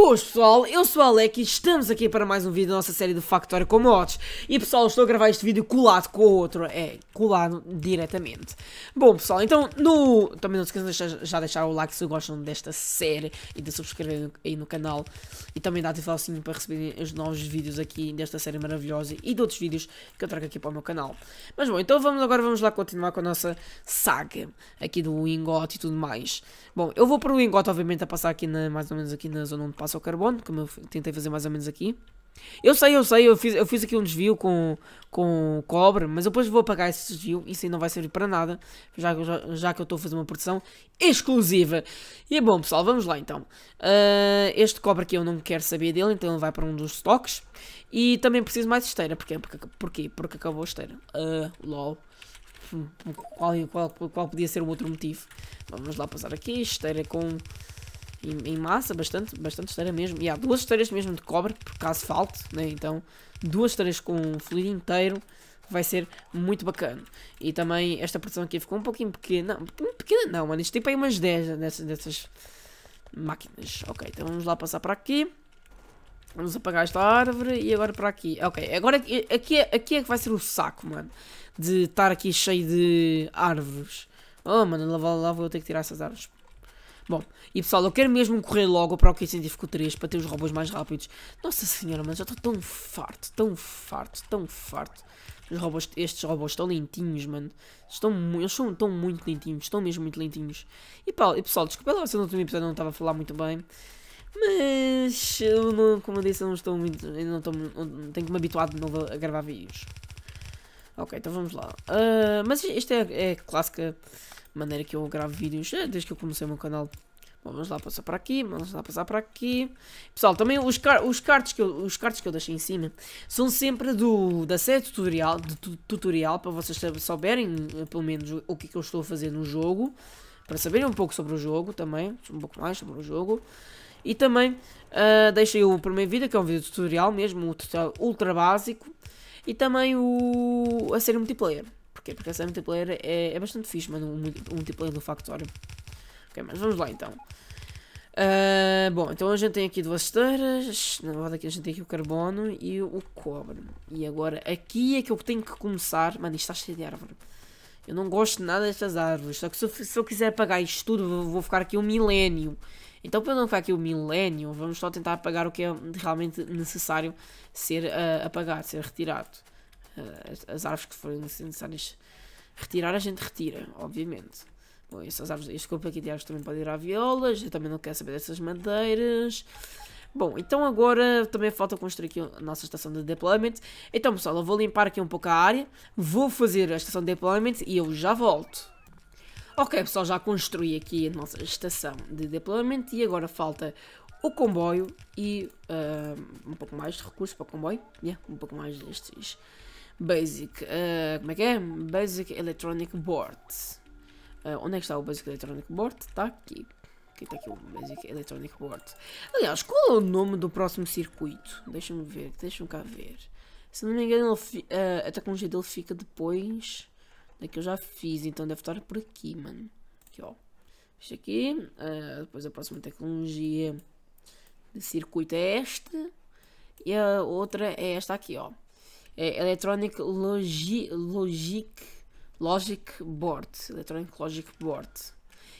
Boas pessoal, eu sou o Alec e estamos aqui para mais um vídeo da nossa série de Factor com mods E pessoal, estou a gravar este vídeo colado com o outro, é, colado diretamente Bom pessoal, então no... também não se esqueçam de já deixar o like se gostam desta série E de subscrever aí no canal E também de ativar o sininho para receberem os novos vídeos aqui desta série maravilhosa E de outros vídeos que eu trago aqui para o meu canal Mas bom, então vamos agora vamos lá continuar com a nossa saga Aqui do Ingot e tudo mais Bom, eu vou para o Ingot obviamente a passar aqui na, mais ou menos aqui na zona onde passa face ao carbono, como eu tentei fazer mais ou menos aqui. Eu sei, eu sei, eu fiz, eu fiz aqui um desvio com, com cobre, mas depois vou apagar esse desvio, isso aí não vai servir para nada, já, já, já que eu estou a fazer uma produção exclusiva. E é bom pessoal, vamos lá então. Uh, este cobre aqui eu não quero saber dele, então ele vai para um dos estoques. E também preciso mais esteira, porquê? Porque, Porque acabou a esteira. Uh, lol. Hum, qual, qual, qual podia ser o outro motivo? Vamos lá passar aqui, esteira com em, em, massa, bastante, bastante esteira mesmo. E há duas esteiras mesmo de cobre, por caso falte, né? Então, duas esteiras com um fluido inteiro vai ser muito bacana. E também esta produção aqui ficou um pouquinho pequena. Não, pequena não, mano. Isto tem para aí umas 10 dessas, dessas máquinas. Ok, então vamos lá passar para aqui. Vamos apagar esta árvore e agora para aqui. Ok, agora aqui, aqui é, é que vai ser o saco, mano. De estar aqui cheio de árvores. Oh, mano, lá, lá vou ter que tirar essas árvores. Bom, e pessoal, eu quero mesmo correr logo para o Kit Científico 3 para ter os robôs mais rápidos. Nossa senhora, mas já estou tão farto, tão farto, tão farto. Os robôs, estes robôs estão lentinhos, mano. Estão, eles são tão muito lentinhos, estão mesmo muito lentinhos. E, pá, e pessoal, desculpa lá se no último episódio não estava a falar muito bem. Mas, eu não, como eu disse, eu não estou muito. Eu não estou, tenho que me habituar de novo a gravar vídeos. Ok, então vamos lá. Uh, mas esta é, é, a clássica maneira que eu gravo vídeos eh, desde que eu comecei o meu canal. Bom, vamos lá passar para aqui, vamos lá passar para aqui. Pessoal, também os, car os, cards, que eu, os cards que eu deixei em cima são sempre do, da série tutorial, de tu tutorial, para vocês souberem eh, pelo menos o que, é que eu estou a fazer no jogo. Para saberem um pouco sobre o jogo também, um pouco mais sobre o jogo. E também uh, deixei o primeiro vídeo, que é um vídeo tutorial mesmo, tutorial ultra básico e também o a série multiplayer. Porquê? Porque a série multiplayer é, é bastante fixe, mano, o, multiplayer do Factório. Ok, mas vamos lá então. Uh, bom, então a gente tem aqui duas esteiras, na verdade aqui a gente tem aqui o carbono e o cobre. E agora aqui é que eu tenho que começar. Mano, isto está cheio de árvore. Eu não gosto nada destas árvores, só que se eu, se eu quiser pagar isto tudo vou ficar aqui um milénio. Então, para não ficar aqui o milénio, vamos só tentar apagar o que é realmente necessário ser uh, apagado, ser retirado. Uh, as, árvores que forem necessárias retirar, a gente retira, obviamente. Bom, essas árvores, este corpo aqui de árvores também pode ir à violas, eu também não quero saber dessas madeiras. Bom, então agora também falta construir aqui a nossa estação de deployment. Então, pessoal, eu vou limpar aqui um pouco a área, vou fazer a estação de deployment e eu já volto. Ok, pessoal, já construí aqui a nossa estação de deployment e agora falta o comboio e uh, um pouco mais de recursos para o comboio. Yeah, um pouco mais destes. Basic. Uh, como é que é? Basic Electronic Board. Uh, ah, onde é que está o Basic Electronic Board? Está aqui. Aqui está aqui o Basic Electronic Board. Aliás, qual é o nome do próximo circuito? Deixa-me ver, deixa-me cá ver. Se não me engano, ele, a tecnologia dele fica depois Daqui é eu já fiz, então deve estar por aqui, mano. Aqui, ó. Isto aqui. Uh, depois a próxima tecnologia de circuito é esta. E a outra é esta aqui, ó. É Electronic Logi Logic, Logic Board. Electronic Logic Board.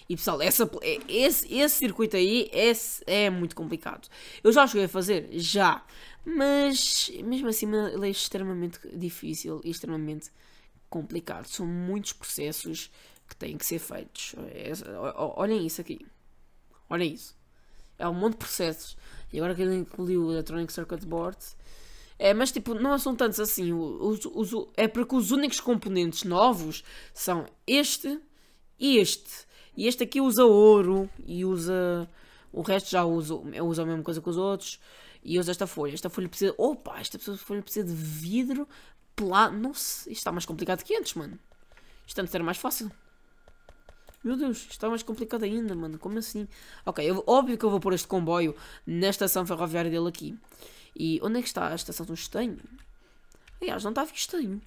E pessoal, essa, é, esse, esse circuito aí esse é muito complicado. Eu já cheguei a fazer, já. Mas mesmo assim ele é extremamente difícil e extremamente complicado. São muitos processos que têm que ser feitos. É olhem isso aqui. Olhem isso. É um monte de processos. E agora que ele incluiu o Electronic Circuit Board. É, mas tipo, não são tantos assim. Os, os, é porque os únicos componentes novos são este e este. E este aqui usa ouro e usa. O resto já usa, usa a mesma coisa que os outros. E usa esta folha. Esta folha precisa. Opa, esta folha precisa de vidro não sei. isto está mais complicado que antes, mano. Isto antes era mais fácil. Meu Deus, isto está mais complicado ainda, mano. Como assim? Ok, eu, óbvio que eu vou pôr este comboio na estação ferroviária dele aqui. E onde é que está a estação do estanho? Aliás, não estava estanho.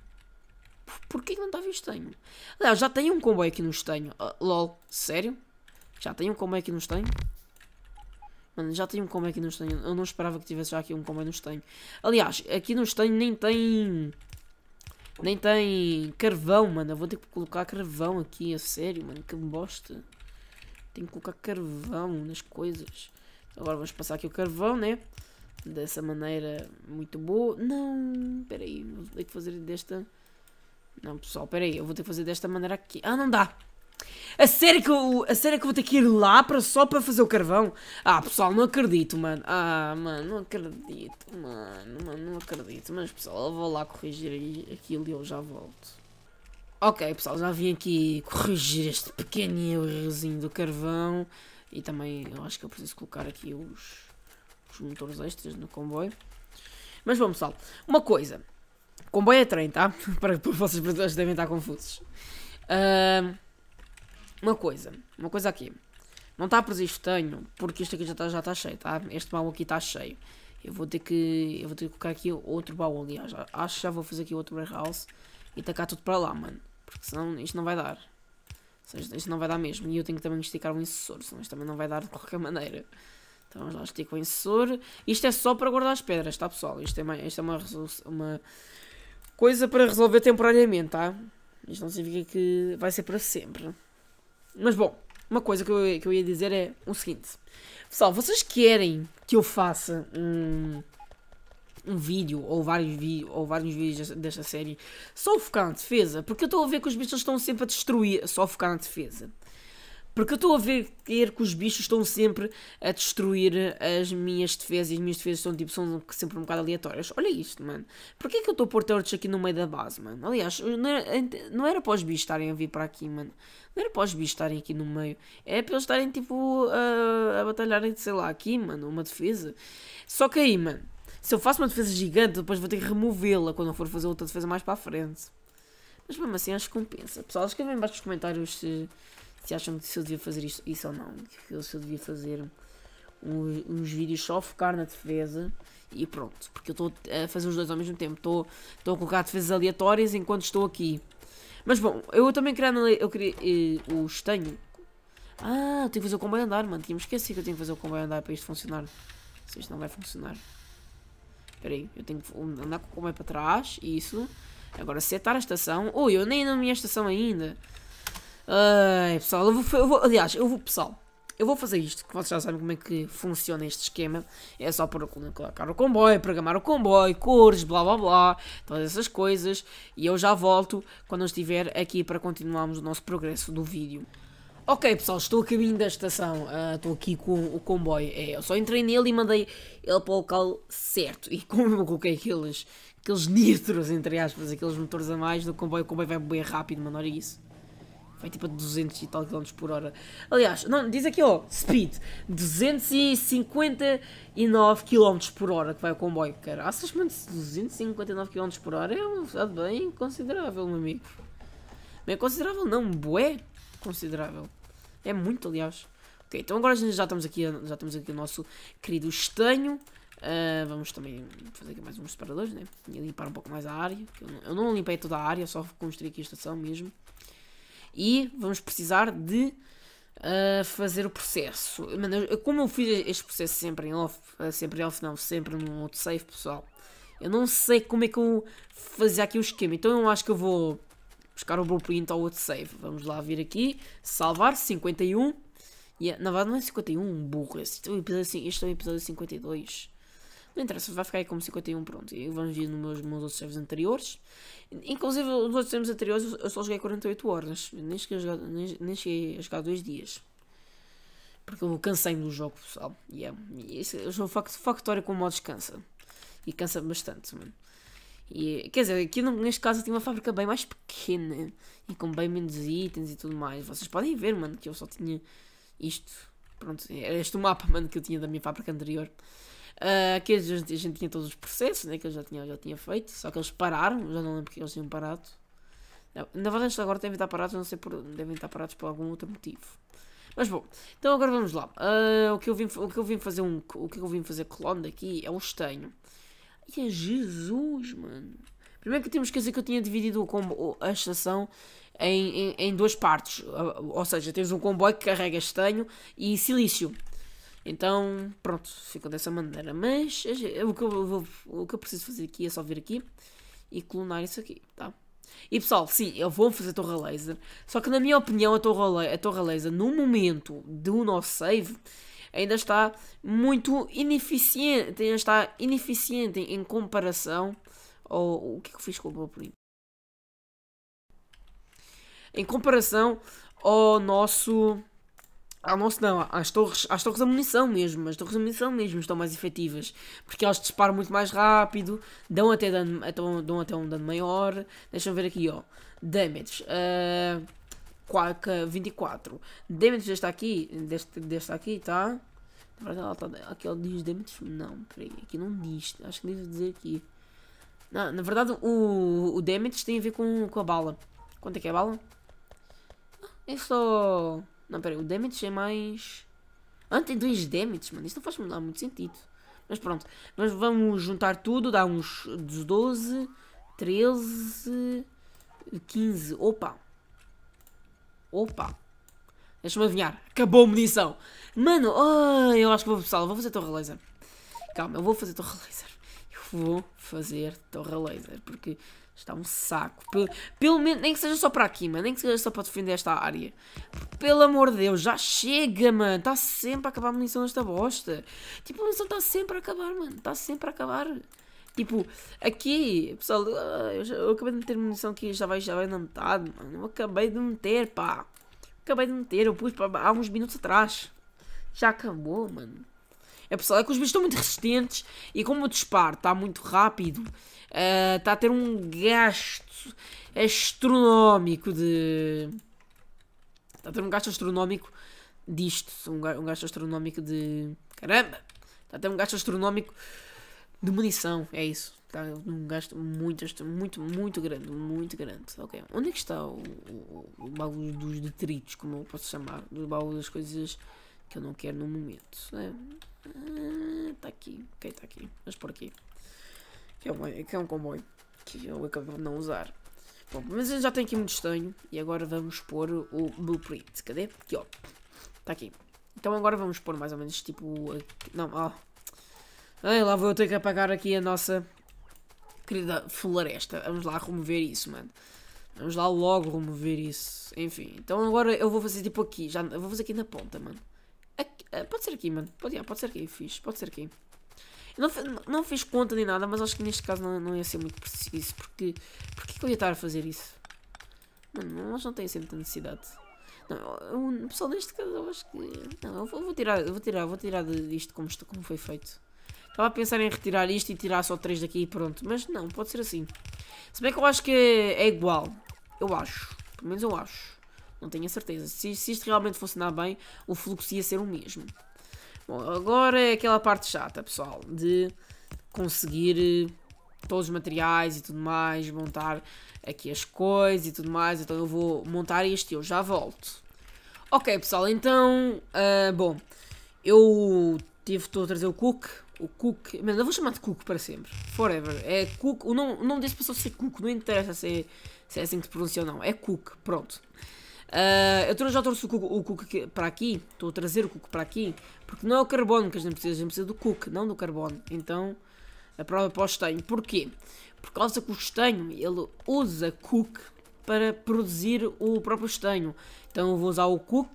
Porquê que não estava estanho? Aliás, já tem um comboio aqui no estanho. Uh, lol, sério? Já tem um comboio aqui no estanho? Mano, já tem um comboio aqui no estanho. Eu não esperava que tivesse já aqui um comboio no estanho. Aliás, aqui no estanho nem tem nem tem carvão, mano. Eu vou ter que colocar carvão aqui, a sério, mano. Que bosta. Tenho que colocar carvão nas coisas. Agora vamos passar aqui o carvão, né? Dessa maneira muito boa. Não, peraí. Vou ter que fazer desta... Não, pessoal, peraí. Eu vou ter que fazer desta maneira aqui. Ah, não dá. A sério que eu, a sério que eu vou ter que ir lá para, só para fazer o carvão? Ah, pessoal, não acredito, mano. Ah, mano, não acredito, mano. Mano, não acredito. Mas, pessoal, eu vou lá corrigir aquilo e eu já volto. Ok, pessoal, já vim aqui corrigir este pequeno errozinho do carvão. E também, eu acho que eu preciso colocar aqui os, os motores extras no comboio. Mas bom, pessoal, uma coisa. Comboio é trem, tá? para, para vocês devem estar confusos. Uh, uma coisa, uma coisa aqui. Não está por isto tenho, porque isto aqui já está já tá cheio, tá? Este baú aqui está cheio. Eu vou ter que. Eu vou ter que colocar aqui outro baú, aliás. Acho que já vou fazer aqui outro warehouse e tacar tudo para lá, mano. Porque senão isto não vai dar. Seja, isto não vai dar mesmo. E eu tenho que também esticar o um senão isto também não vai dar de qualquer maneira. Então vamos lá, estico o incisor. Isto é só para guardar as pedras, tá pessoal? Isto é uma, isto é uma, uma coisa para resolver temporariamente, tá? Isto não significa que vai ser para sempre. Mas bom, uma coisa que eu, que eu ia dizer é o seguinte. Pessoal, vocês querem que eu faça um, um vídeo ou vários, vi, ou vários vídeos desta série só focar na defesa? Porque eu estou a ver que os bichos estão sempre a destruir só focar na defesa. Porque eu estou a ver que os bichos estão sempre a destruir as minhas defesas e as minhas defesas são tipo são sempre um bocado aleatórias. Olha isto, mano. Porquê que eu estou a pôr torches aqui no meio da base, mano? Aliás, não era, não era para os bichos estarem a vir para aqui, mano. Não era para os bichos estarem aqui no meio. É para eles estarem tipo a, a batalharem, sei lá, aqui, mano, uma defesa. Só que aí, mano, se eu faço uma defesa gigante, depois vou ter que removê-la quando eu for fazer outra defesa mais para a frente. Mas mesmo assim acho que compensa. Pessoal, escrevem embaixo nos comentários se se acham que se eu devia fazer isso, isso ou não. Que eu, se eu devia fazer uns vídeos só focar na defesa e pronto. Porque eu estou a fazer os dois ao mesmo tempo. Estou a colocar defesas aleatórias enquanto estou aqui. Mas bom, eu também queria, eu queria eh, o estanho. Ah, tenho que fazer o comboio andar, mano. Tinha-me esquecido que eu tenho que fazer o comboio andar para isto funcionar. Se isto não vai funcionar. Espera aí, eu tenho que andar com o comboio para trás. Isso. Agora setar a estação. Ui, oh, eu nem na minha estação ainda. Ai, pessoal, eu vou, eu vou, aliás, eu vou, pessoal, eu vou fazer isto, que vocês já sabem como é que funciona este esquema. É só por colocar o comboio, programar o comboio, cores, blá blá blá, todas essas coisas. E eu já volto quando eu estiver aqui para continuarmos o nosso progresso do vídeo. Ok pessoal, estou a caminho da estação, uh, estou aqui com o comboio, é, eu só entrei nele e mandei ele para o local certo, e como eu coloquei aqueles, aqueles nitros, entre aspas, aqueles motores a mais do comboio, o comboio vai bem rápido, mano, olha isso vai tipo a 200 e tal km por hora. Aliás, não, diz aqui, ó, speed, 259 km por hora que vai o comboio, cara. Achas, mano, 259 km por hora é um velocidade bem considerável, meu amigo. Bem considerável não, bué considerável. É muito, aliás. Ok, então agora já estamos aqui, já estamos aqui o nosso querido estanho. Uh, vamos também fazer aqui mais uns separadores, né? E limpar um pouco mais a área. Eu não, eu não limpei toda a área, só construí aqui a estação mesmo e vamos precisar de uh, fazer o processo. como eu fiz este processo sempre em off, ah, sempre em off não, sempre num outro save, pessoal, eu não sei como é que eu fazer aqui o esquema, então eu acho que eu vou buscar o blueprint ao outro save. Vamos lá vir aqui, salvar, 51. Yeah, é, na verdade não é 51, burro, é assim, este é o episódio, este é o episódio 52. Não interessa, vai ficar aí como 51, pronto. E vamos ver nos meus, meus outros servos anteriores. Inclusive, os outros servos anteriores eu só joguei 48 horas. Nem cheguei a jogar, nem, nem cheguei a jogar dois dias. Porque eu cansei do jogo, pessoal. Yeah. E é eu jogo factório com modos cansa. E cansa bastante, mano. E, quer dizer, aqui neste caso eu tinha uma fábrica bem mais pequena e com bem menos itens e tudo mais. Vocês podem ver, mano, que eu só tinha isto. Pronto, é este o mapa, mano, que eu tinha da minha fábrica anterior. Uh, que a gente, a gente, tinha todos os processos né, que eu já tinha, já tinha feito, só que eles pararam, já não lembro porque eles tinham parado. na verdade, agora devem estar parados, não sei por. devem estar parados por algum outro motivo. Mas bom, então agora vamos lá. Uh, o, que eu vim, o que eu vim fazer um, o que eu vim fazer clone daqui é um estanho. E é Jesus, mano. Primeiro que temos que dizer que eu tinha dividido o combo, a estação em, em, em duas partes. Ah, ou seja, tens um comboio que carrega estanho e silício. Então, pronto, ficou dessa maneira. Mas é é o que eu, vou, o que eu preciso fazer aqui é só vir aqui e clonar isso aqui, tá? E pessoal, sim, eu vou fazer a torre laser. Só que na minha opinião, a torre, a torre laser, no momento do nosso save, ainda está muito ineficiente. Ainda está ineficiente em comparação ao. O que é que eu fiz com o meu primo? Em comparação ao nosso ao ah, nosso não, às torres, as torres a munição mesmo, as torres a munição mesmo estão mais efetivas, porque elas disparam muito mais rápido, dão até, dano, dão, então dão até um dano maior, deixa ver aqui, ó, damage, uh, ah, 24, damage desta aqui, deste, deste aqui, tá, tá aqui ela diz damage, não, peraí, aqui não diz, acho que devo dizer aqui, não, na verdade o, o damage tem a ver com, com a bala, quanto é que é a bala? Ah, é só... Não, pera, o damage é mais. Ah, tem dois damage, mano. Isto não faz lá muito sentido. Mas pronto, nós vamos juntar tudo, dá uns 12, 13, 15. Opa! Opa! Deixa-me adivinhar. Acabou a munição. Mano, oh, eu acho que vou, pessoal, vou fazer torre laser. Calma, eu vou fazer torre laser. Eu vou fazer torre laser. Porque Está um saco. Pelo, pelo menos, nem que seja só para aqui, mano. Nem que seja só para defender esta área. Pelo amor de Deus, já chega, mano. Está sempre a acabar a munição desta bosta. Tipo, a munição está sempre a acabar, mano. Está sempre a acabar. Tipo, aqui, pessoal, ah, eu, já, eu acabei de meter munição aqui, já vai, já vai na metade, mano. Eu acabei de meter, pá. Acabei de meter, eu pus pá, há uns minutos atrás. Já acabou, mano. É pessoal, é que os bichos estão muito resistentes e como o disparo está muito rápido, uh, está a ter um gasto astronómico de. Está a ter um gasto astronómico disto. Um, um gasto astronómico de. Caramba! Está a ter um gasto astronómico de munição. É isso. Está um gasto muito, muito, muito grande. Muito grande. Ok. Onde é que está o, o, o baú dos detritos, como eu posso chamar? O baú das coisas que eu não quero no momento. É. Está ah, tá aqui. Ok, está aqui. Vamos por aqui. Que é, um, que é um comboio. Que eu acabei de não usar. Bom, mas eu já tenho aqui muito estranho. E agora vamos pôr o blueprint. Cadê? Aqui, ó. Está aqui. Então agora vamos pôr mais ou menos tipo... Aqui. Não, ó. Ai, lá vou eu ter que apagar aqui a nossa querida floresta. Vamos lá remover isso, mano. Vamos lá logo remover isso. Enfim, então agora eu vou fazer tipo aqui. Já, eu vou fazer aqui na ponta, mano. Eh, pode ser aqui, mano. Pode, pode ser aqui, fiz. Pode ser aqui. Não, não, não, fiz conta nem nada, mas acho que neste caso não, não ia ser muito preciso. Porque, porque é que eu ia estar a fazer isso? Mano, nós não temos sempre necessidade. Não, eu, pessoal, neste caso eu acho que. Não, eu vou, vou tirar, eu vou tirar, vou tirar disto como, está, como foi feito. Estava a pensar em retirar isto e tirar só 3 daqui e pronto. Mas não, pode ser assim. Se bem que eu acho que é, é igual. Eu acho. Pelo menos eu acho. Não tenho a certeza. Se, se isto realmente funcionar bem, o fluxo ia ser o mesmo. Bom, agora é aquela parte chata, pessoal, de conseguir eh, todos os materiais e tudo mais, montar aqui as coisas e tudo mais. Então eu vou montar este e eu já volto. Ok, pessoal, então, uh, bom, eu tive, estou a trazer o Cook, o Cook, mano, eu vou chamar de Cook para sempre, forever, é Cook, o nome, o nome desse pessoal ser Cook, não interessa se é, se é assim que se pronuncia ou não, é Cook, pronto. Uh, eu já trouxe o cuco, para aqui, estou a trazer o cuco para aqui, porque não é o carbono que a gente precisa, a gente precisa do cuco, não do carbono. Então, a prova para o estanho. Porquê? Por causa que o estanho, ele usa cook para produzir o próprio estanho. Então eu vou usar o cook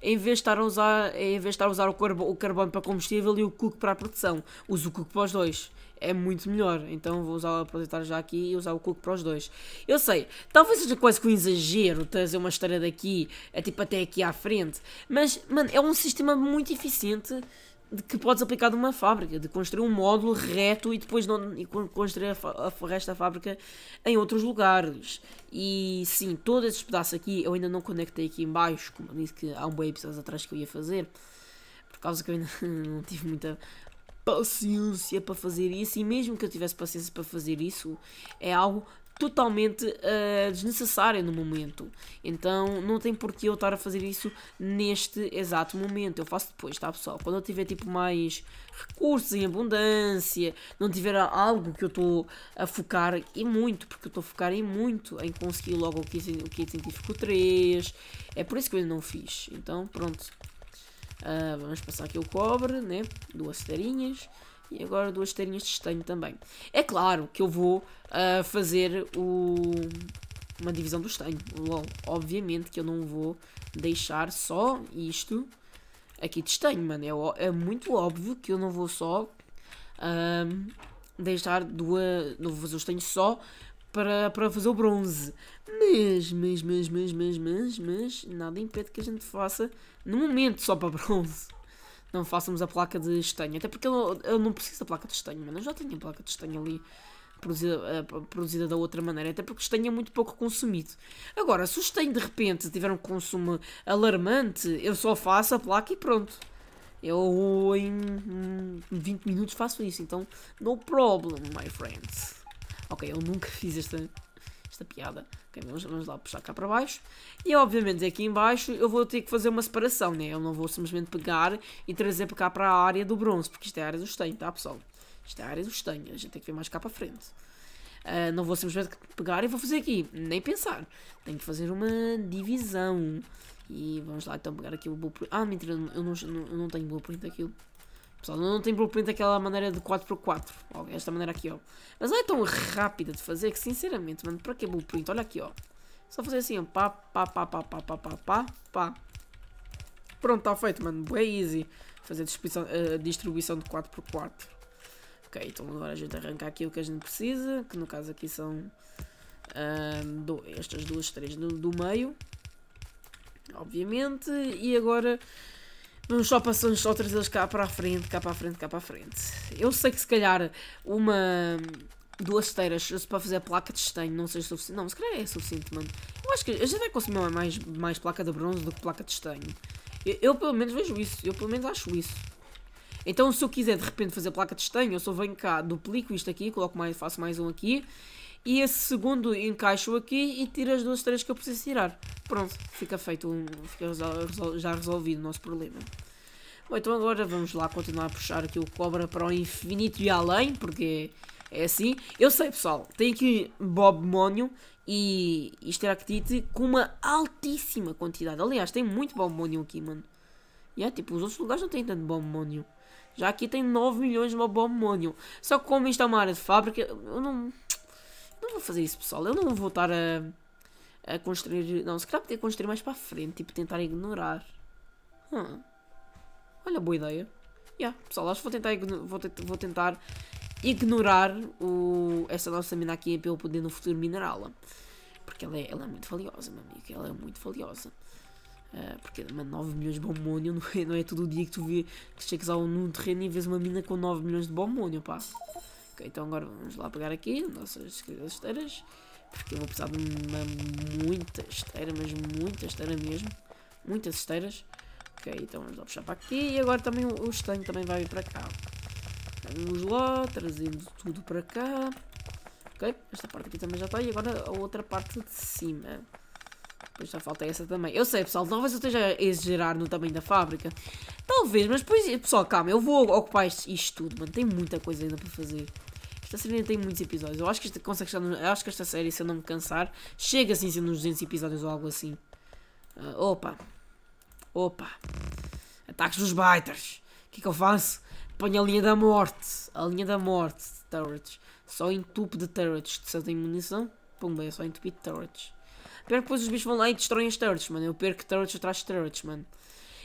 em vez de estar a usar, em vez de estar a usar o, carbono, o carbono para combustível e o cook para a produção. Uso o cook para os dois é muito melhor. Então vou usar, aproveitar já aqui e usar o Cook para os dois. Eu sei, talvez seja quase que um exagero trazer uma história daqui, é tipo até aqui à frente, mas, mano, é um sistema muito eficiente que podes aplicar de uma fábrica, de construir um módulo reto e depois não, e construir a, a, o resto da fábrica em outros lugares. E sim, todo esses pedaço aqui eu ainda não conectei aqui embaixo, como disse que há um boi episódio atrás que eu ia fazer, por causa que eu ainda não tive muita paciência para fazer isso, e mesmo que eu tivesse paciência para fazer isso, é algo totalmente uh, no momento. Então não tem porquê eu estar a fazer isso neste exato momento. Eu faço depois, tá pessoal? Quando eu tiver tipo mais recursos em abundância, não tiver algo que eu estou a focar e muito, porque eu estou a focar em muito em conseguir logo o que o científico 3. É por isso que eu ainda não fiz. Então pronto. Uh, vamos passar aqui o cobre, né? Duas esteirinhas. E agora duas esteirinhas de estanho também. É claro que eu vou uh, fazer o... uma divisão do estanho. LOL. Obviamente que eu não vou deixar só isto aqui de estanho, mano. É, é muito óbvio que eu não vou só uh, deixar duas. Não vou fazer o estanho só para, para fazer o bronze. Mas, mas, mas, mas, mas, mas, mas, nada impede que a gente faça no momento, só para bronze. Não façamos a placa de estanho. Até porque eu, eu não preciso da placa de estanho, mas Eu já tenho a placa de estanho ali produzida, eh, produzida da outra maneira. Até porque o estanho é muito pouco consumido. Agora, se o estanho de repente tiver um consumo alarmante, eu só faço a placa e pronto. Eu em 20 minutos faço isso, então no problem, my friends. Ok, eu nunca fiz esta essa piada. vamos, vamos lá puxar cá para baixo. E obviamente aqui embaixo eu vou ter que fazer uma separação, né? Eu não vou simplesmente pegar e trazer para cá para a área do bronze, porque isto é a área do estanho, tá pessoal? Isto é a área do estanho, a gente tem que vir mais cá para frente. Uh, não vou simplesmente pegar e vou fazer aqui, nem pensar. Tenho que fazer uma divisão. E vamos lá então pegar aqui o blueprint. Ah, mentira, eu não, eu não tenho blueprint daquilo pessoal não tem blueprint aquela maneira de 4x4. Ó, esta maneira aqui, ó. Mas ela é tão rápida de fazer que, sinceramente, mano, para que blueprint? Olha aqui, ó. Só fazer assim, ó. Pá, pá, pá, pá, pá, pá, pá, pá, pá. Pronto, está feito, mano. Bem easy. Fazer distribuição, uh, distribuição de 4x4. Ok, então agora a gente arranca aqui o que a gente precisa. Que no caso aqui são um, ah, do, estas duas, três do, do meio. Obviamente. E agora Vamos só passando só trazer eles cá para a frente, cá para a frente, cá para a frente. Eu sei que se calhar uma. Duas teiras para fazer a placa de estanho não seja suficiente. Não, se calhar é suficiente, mano. Eu acho que a gente vai consumir mais, mais placa de bronze do que placa de estanho. Eu, eu pelo menos vejo isso. Eu pelo menos acho isso. Então se eu quiser de repente fazer placa de estanho, eu só venho cá, duplico isto aqui, coloco mais, faço mais um aqui e esse segundo encaixo aqui e tiro as duas estrelas que eu preciso tirar. Pronto, fica feito, um, fica resol já resolvido o nosso problema. Bom, então agora vamos lá continuar a puxar aqui o cobra para o infinito e além, porque é assim. Eu sei, pessoal, tem aqui Bob Mônio e Esteractite com uma altíssima quantidade. Aliás, tem muito Bob Mônio aqui, mano. E yeah, é tipo, os outros lugares não têm tanto Bob Mônio. Já aqui tem 9 milhões de Bob Mônio. Só que como isto é uma área de fábrica, eu não vou fazer isso, pessoal. Eu não vou estar a, a construir. Não, se calhar podia construir mais para a frente, tipo tentar ignorar. Hum. Olha, boa ideia. Yeah, pessoal, acho que vou tentar, vou, te vou tentar ignorar o, essa nossa mina aqui para eu poder no futuro minerá-la. Porque ela é, ela é, muito valiosa, meu amigo. Ela é muito valiosa. Uh, porque, mano, 9 milhões de bombônio não é, não é todo dia que tu vê, que chegas num terreno e vês uma mina com 9 milhões de bombônio, pá. Ok, então agora vamos lá pegar aqui nossas esteiras, porque eu vou precisar de uma, muita esteira, mas muita esteira mesmo, muitas esteiras. Ok, então vamos lá puxar para aqui e agora também o, o estanho também vai vir para cá. Vamos lá, trazendo tudo para cá. Ok, esta parte aqui também já está e agora a outra parte de cima. Pois falta essa também. Eu sei, pessoal, talvez eu esteja a exagerar no tamanho da fábrica. Talvez, mas pois, pessoal, calma, eu vou ocupar isto, isto tudo, mano. Tem muita coisa ainda para fazer. Esta série ainda tem muitos episódios. Eu acho que, esta, acho que esta série, se eu não me cansar, chega assim sendo uns 200 episódios ou algo assim. Uh, opa. Opa. Ataques dos biters. O que é que eu faço? Ponho a linha da morte. A linha da morte de turrets. Só entupo de turrets. Se eu tenho munição, pumba, é só entupir de turrets. Pior que depois os bichos vão lá e destroem os turrets, mano. Eu perco turrets atrás de turrets, mano.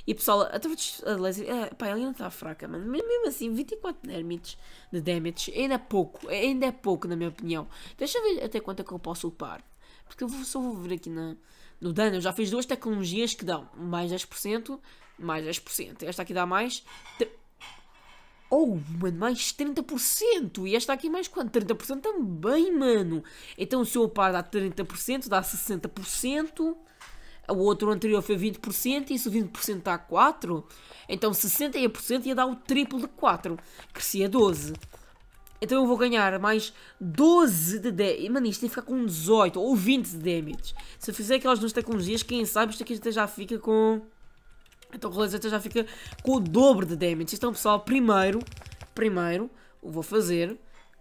E pessoal, a turret de laser. Ah, pá, ela ainda está fraca, mano. mesmo assim, 24 nermites de damage ainda é pouco. Ainda é pouco, na minha opinião. Deixa eu ver até quanto é que eu posso upar. Porque eu vou, só vou ver aqui na, no dano. Eu já fiz duas tecnologias que dão mais 10%, mais 10%. Esta aqui dá mais. Oh, mano, mais 30%! E esta aqui mais quanto? 30% também, mano! Então se o par dá 30%, dá 60%. O outro anterior foi 20%, e se o 20% dá 4%. Então 60% ia dar o triplo de 4. Crescia 12. Então eu vou ganhar mais 12 de damage. Mano, isto tem que ficar com 18 ou 20 de damage. Se eu fizer aquelas duas tecnologias, quem sabe isto aqui já fica com... Então o realizator já fica com o dobro de damage. Então pessoal, primeiro, primeiro, o vou fazer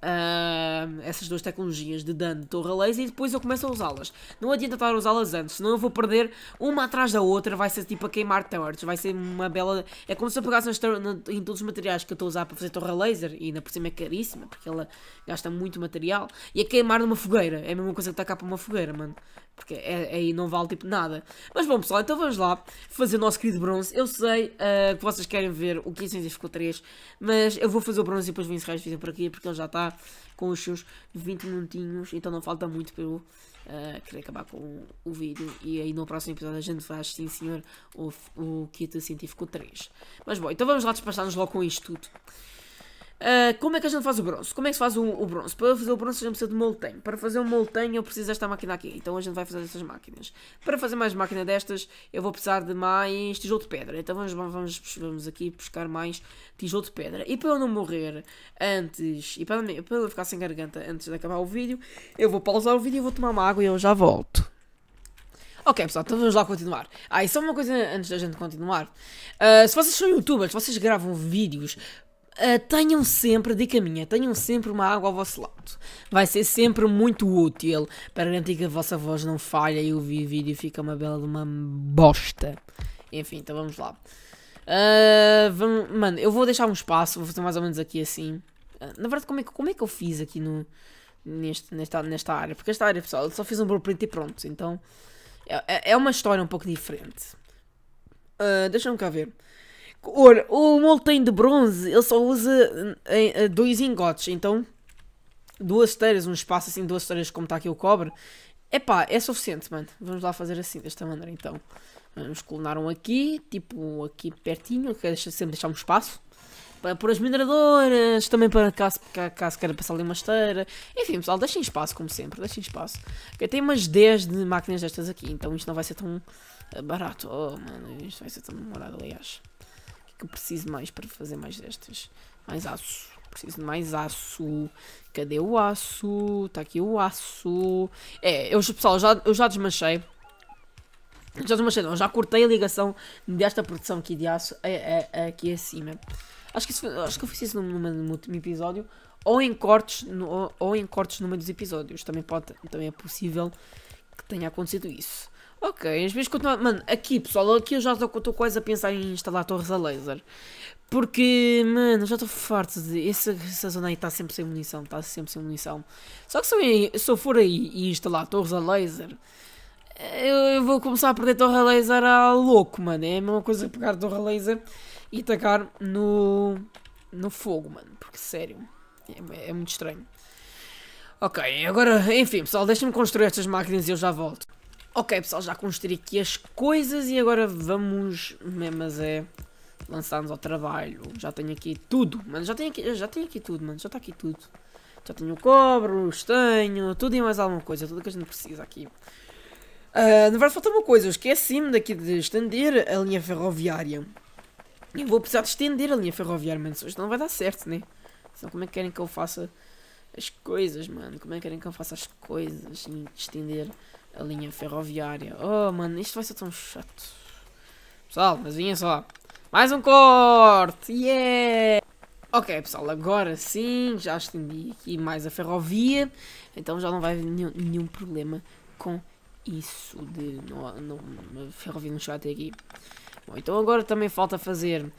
uh, essas duas tecnologias de dano de torre laser e depois eu começo a usá-las. Não adianta estar a usá-las antes, senão eu vou perder uma atrás da outra, vai ser tipo a queimar turrets, vai ser uma bela... É como se eu pegasse em todos os materiais que eu estou a usar para fazer torre laser, e ainda por cima é caríssima, porque ela gasta muito material, e a queimar numa fogueira, é a mesma coisa que tacar para uma fogueira, mano. Porque aí é, é, aí não vale tipo nada. Mas bom pessoal, então vamos lá fazer o nosso querido bronze. Eu sei uh, que vocês querem ver o 15 ficou 3, mas eu vou fazer o bronze e depois vou encerrar este vídeo por aqui porque ele já está com os seus 20 minutinhos, então não falta muito para eu uh, querer acabar com o vídeo. E aí no próximo episódio a gente faz, sim senhor, o, o kit científico 3. Mas bom, então vamos lá despachar-nos logo com isto tudo. Uh, como é que a gente faz o bronze? Como é que se faz o, o bronze? Para fazer o bronze a gente precisa de molten. Para fazer um molten eu preciso desta máquina aqui. Então a gente vai fazer estas máquinas. Para fazer mais máquina destas eu vou precisar de mais tijolo de pedra. Então vamos, vamos, vamos aqui buscar mais tijolo de pedra. E para eu não morrer antes, e para, para eu não ficar sem garganta antes de acabar o vídeo, eu vou pausar o vídeo e vou tomar uma água e eu já volto. Ok, pessoal, então vamos lá continuar. Ah, e só uma coisa antes da gente continuar. Uh, se vocês são youtubers, se vocês gravam vídeos Uh, tenham sempre, dica minha, tenham sempre uma água ao vosso lado. Vai ser sempre muito útil para garantir que a vossa voz não falha e o vídeo fica uma bela de uma bosta. Enfim, então vamos lá. Uh, ah, vamos, mano, eu vou deixar um espaço, vou fazer mais ou menos aqui assim. Uh, na verdade, como é, que, como é que eu fiz aqui no, neste, nesta, nesta área? Porque esta área, pessoal, eu só fiz um blueprint e pronto. Então, é, é, é uma história um pouco diferente. Uh, Deixa-me cá ver o molten de bronze, ele só usa eh, dois ingotes, então duas esteiras, um espaço assim, duas esteiras como está aqui o cobre. Epá, é suficiente, mano. Vamos lá fazer assim, desta maneira, então. Vamos colunar um aqui, tipo aqui pertinho, que é deixa, sempre deixar um espaço. Para pôr as mineradoras, também para caso, caso queira passar ali uma esteira. Enfim, pessoal, deixem espaço, como sempre, deixem espaço. Eu tenho umas 10 de máquinas destas aqui, então isto não vai ser tão eh, barato. Oh, mano, isto vai ser tão demorado, aliás que preciso mais para fazer mais destas. Mais aço. Preciso de mais aço. Cadê o aço? Está aqui o aço. É, eu, pessoal, já, eu já desmanchei. Já desmanchei, não. Já cortei a ligação desta produção aqui de aço é, é, é aqui acima. Acho que, isso, acho que eu fiz isso numa, num último episódio. Ou em cortes, no, ou, em cortes numa dos episódios. Também, pode, também é possível que tenha acontecido isso. Ok, as vezes continuar. Mano, aqui pessoal, aqui eu já estou quase a pensar em instalar torres a laser. Porque, mano, já estou farto de. Essa, essa zona aí está sempre sem munição, está sempre sem munição. Só que se eu, se eu for aí e instalar torres a laser, eu, eu, vou começar a perder torre a laser a louco, mano. É a mesma coisa que pegar torre a laser e tacar no, no fogo, mano. Porque, sério, é, é muito estranho. Ok, agora, enfim, pessoal, deixem-me construir estas máquinas e eu já volto. Ok pessoal, já construí aqui as coisas e agora vamos mesmo é lançar-nos ao trabalho. Já tenho aqui tudo, mano, já tenho aqui, já tenho aqui tudo, mano, já está aqui tudo. Já tenho o cobre, o estanho, tudo e mais alguma coisa, tudo que a gente precisa aqui. Uh, na verdade falta uma coisa, eu esqueci-me daqui de estender a linha ferroviária. e vou precisar de estender a linha ferroviária, mano, senão isto não vai dar certo, né? Senão como é que querem que eu faça as coisas, mano? Como é que querem que eu faça as coisas e estender a linha ferroviária. Oh, mano, isto vai ser tão chato. Pessoal, mas vinha só. Mais um corte! Yeah! Ok, pessoal, agora sim, já estendi aqui mais a ferrovia. Então já não vai haver nenhum, nenhum problema com isso de não, não, a ferrovia não chegar até aqui. Bom, então agora também falta fazer...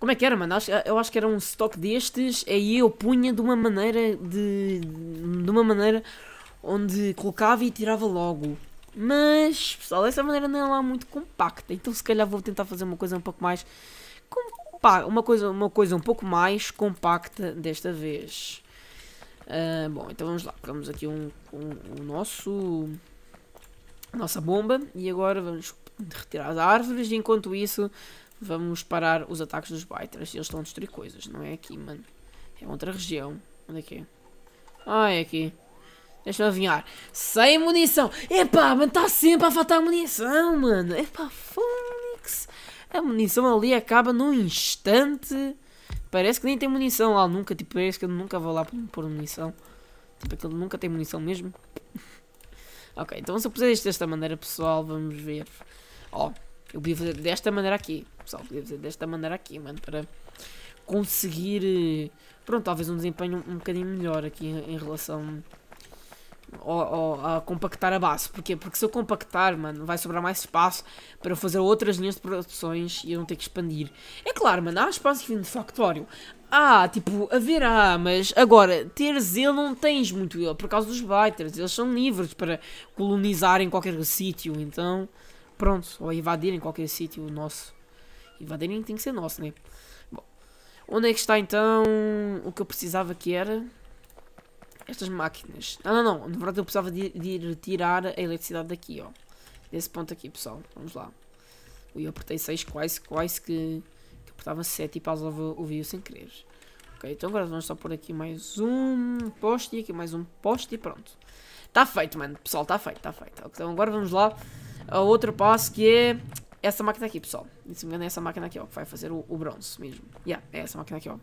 Como é que era, mano? Eu acho que era um stock destes, aí eu punha de uma maneira de... De uma maneira onde colocava e tirava logo. Mas, pessoal, essa maneira não é lá muito compacta, então se calhar vou tentar fazer uma coisa um pouco mais uma coisa, uma coisa um pouco mais compacta desta vez. Uh, bom, então vamos lá. Pegamos aqui um, um, o nosso nossa bomba e agora vamos retirar as árvores. E enquanto isso, vamos parar os ataques dos biters. Eles estão a destruir coisas, não é aqui, mano. É outra região. Onde é que é? Ah, é aqui. Deixa-me avinhar Sem munição. Epá, mas está sempre a faltar munição, mano. Epá, Fênix. A munição ali acaba num instante. Parece que nem tem munição lá nunca. Tipo, parece que eu nunca vou lá pôr munição. Tipo, aquilo nunca tem munição mesmo. ok, então se eu puser isto desta maneira, pessoal, vamos ver. Ó, oh, eu podia fazer desta maneira aqui. Pessoal, podia fazer desta maneira aqui, mano, para conseguir... Eh, pronto, talvez um desempenho um, um bocadinho melhor aqui em, em relação ou, ou, a compactar a base. Porquê? Porque se eu compactar, mano, vai sobrar mais espaço para fazer outras linhas de produções e eu não ter que expandir. É claro, mano, há espaço infinito de factório. Tipo, ah, tipo, haverá, mas agora, teres ele não tens muito ele, por causa dos biters, eles são livres para colonizarem qualquer sítio, então, pronto, ou invadirem qualquer sítio nosso. Invadirem tem que ser nosso, né? Bom, onde é que está então o que eu precisava que era? estas máquinas. Ah, não não, não. Na verdade eu precisava de, de ir tirar a eletricidade daqui, ó. Desse ponto aqui, pessoal. Vamos lá. Ui, eu apertei 6 quase, quase que, que apertava 7 e pausava o vídeo sem querer. Ok, então agora vamos só pôr aqui mais um poste e aqui mais um poste e pronto. Está feito, mano. Pessoal, está feito, está feito. Então agora vamos lá ao outro passo que é essa máquina aqui, pessoal. E se me engano é essa máquina aqui, ó, que vai fazer o, o bronze mesmo. Yeah, é essa máquina aqui, ó.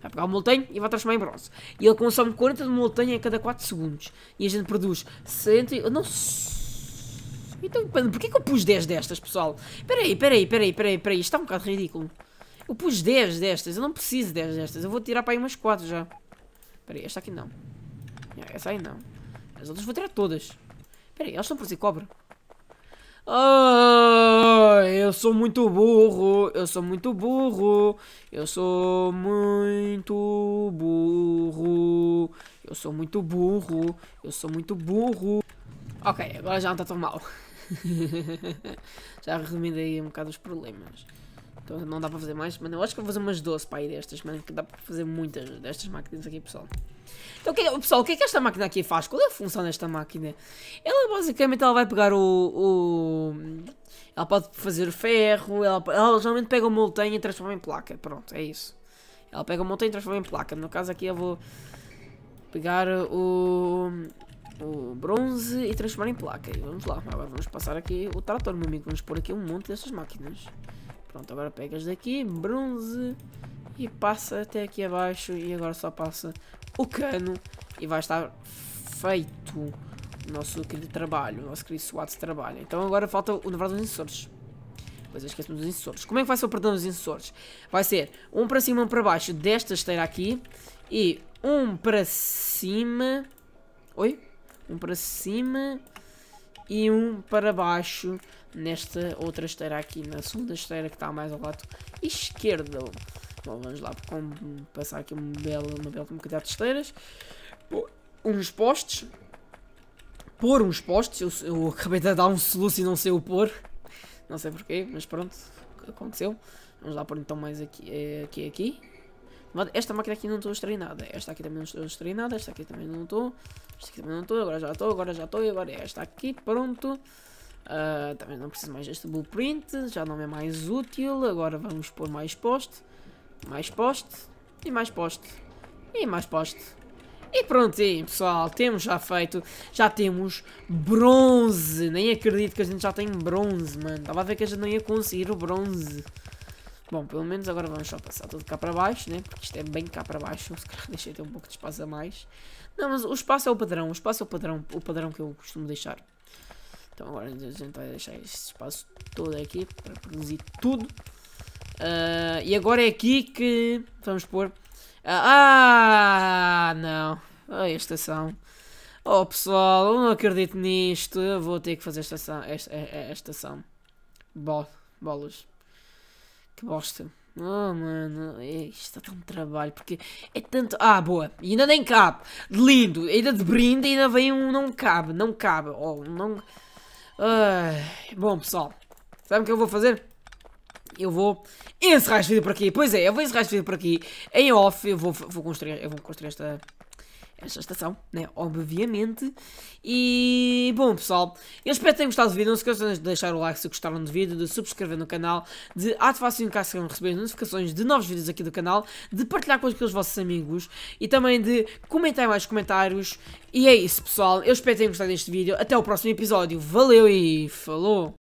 Vai pegar o molten e vai transformar em bronze. E ele consome 40 de molten a cada 4 segundos. E a gente produz 100... Eu não Então, porquê que eu pus 10 destas, pessoal? Peraí, peraí, peraí, peraí, peraí. Isto está um bocado ridículo. Eu pus 10 destas. Eu não preciso de 10 destas. Eu vou tirar para aí umas 4 já. Peraí, esta aqui não. Essa aí não. As outras vou tirar todas. Peraí, elas estão por fazer cobre. Ah, eu sou muito burro, eu sou muito burro, eu sou muito burro, eu sou muito burro, eu sou muito burro. Ok, agora já não está tão mal. já remendei um bocado os problemas. Então não dá para fazer mais, mas Eu acho que vou fazer umas 12 para aí destas, mano. Que dá para fazer muitas destas máquinas aqui, pessoal. Então, é que, pessoal, o que é que esta máquina aqui faz? Qual é a função desta máquina? Ela basicamente ela vai pegar o. o ela pode fazer ferro, ela, ela geralmente pega o montanha e transforma em placa. Pronto, é isso. Ela pega o montanha e transforma em placa. No caso aqui eu vou pegar o o bronze e transformar em placa. E vamos lá, agora vamos passar aqui o trator, meu amigo. Vamos pôr aqui um monte dessas máquinas. Pronto, agora pegas daqui, bronze, e passa até aqui abaixo, e agora só passa o cano, e vai estar feito o nosso querido trabalho, o nosso querido SWAT trabalho. Então agora falta o navegador dos insensores Pois eu é, esqueci dos insensores Como é que vai ser o perdão dos insursos? Vai ser um para cima, um para baixo desta esteira aqui, e um para cima... Oi? Um para cima e um para baixo nesta outra esteira aqui, na segunda esteira que está mais ao lado esquerdo. Bom, vamos lá passar aqui uma bela, uma bela quantidade de esteiras. Uns postes. Pôr uns postes. Eu, eu acabei de dar um soluço e não sei o pôr. Não sei porquê, mas pronto. Aconteceu. Vamos lá pôr então mais aqui, eh, aqui, aqui. Esta máquina aqui não estou a extrair nada. Esta aqui também não estou a extrair nada. Esta aqui também não estou. Esta aqui também não estou. Agora já estou, agora já estou. E agora é esta aqui. Pronto. Uh, também não preciso mais deste blueprint. Já não é mais útil. Agora vamos pôr mais poste. Mais poste. E mais poste. E mais poste. E prontinho, pessoal, temos já feito, já temos bronze. Nem acredito que a gente já tem bronze, mano. Estava a ver que a gente não ia conseguir o bronze. Bom, pelo menos agora vamos só passar tudo cá para baixo, né? Porque isto é bem cá para baixo, se calhar deixei ter um pouco de espaço a mais. Não, mas o espaço é o padrão, o espaço é o padrão, o padrão que eu costumo deixar. Então agora a gente vai deixar este espaço todo aqui para produzir tudo. Uh, e agora é aqui que vamos pôr... Ah, não. A estação. Oh pessoal, eu não acredito nisto. Eu vou ter que fazer estação. Esta, estação. Bol, bolos. Que bosta. Oh, mano, é, isto dá tanto trabalho, porque é tanto... Ah, boa, e ainda nem cabe, lindo, ainda de brinde, ainda vem um não cabe, não cabe, oh, não... Uh... Bom, pessoal, sabe o que eu vou fazer? Eu vou encerrar este vídeo por aqui, pois é, eu vou encerrar este vídeo por aqui, em off, eu vou, vou construir, eu vou construir esta esta estação, né? Obviamente. E bom, pessoal, eu espero que tenham gostado do vídeo. Não se esqueçam de deixar o like se gostaram do vídeo, de subscrever no canal, de ativar o sininho caso queiram receber notificações de novos vídeos aqui do canal, de partilhar com os vossos amigos e também de comentar mais comentários. E é isso, pessoal. Eu espero que tenham gostado deste vídeo. Até o próximo episódio. Valeu e falou!